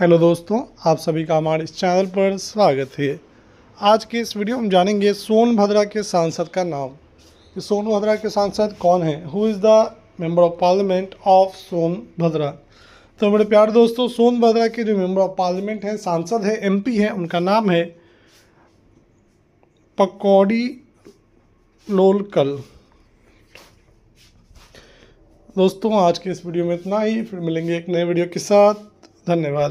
hello दोस्तों आप सभी का हमारे इस चैनल पर स्वागत है आज के इस वीडियो में जानेंगे सोनभद्रा के सांसद का नाम कि सोनभद्रा के सांसद कौन है who is the member of parliament of Sonbhadra तो मेरे प्यार दोस्तों सोनभद्रा के जो मेंबर ऑफ पार्लियामेंट हैं सांसद हैं एमपी हैं उनका नाम है पकौड़ी लोलकल दोस्तों आज के इस वीडियो में इतना ही फिर मिलेंगे एक नए वीडियो के साथ धन्यवाद